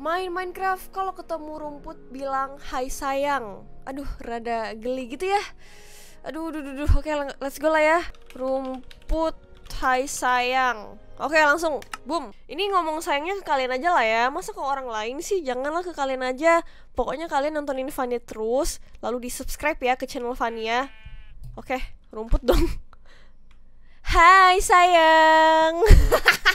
main Minecraft kalau ketemu rumput bilang hai sayang aduh rada geli gitu ya aduh duh, duh, duh. oke let's go lah ya rumput hai sayang oke langsung boom ini ngomong sayangnya ke kalian aja lah ya masa ke orang lain sih janganlah ke kalian aja pokoknya kalian nontonin Vania terus lalu di subscribe ya ke channel Vania oke rumput dong hai sayang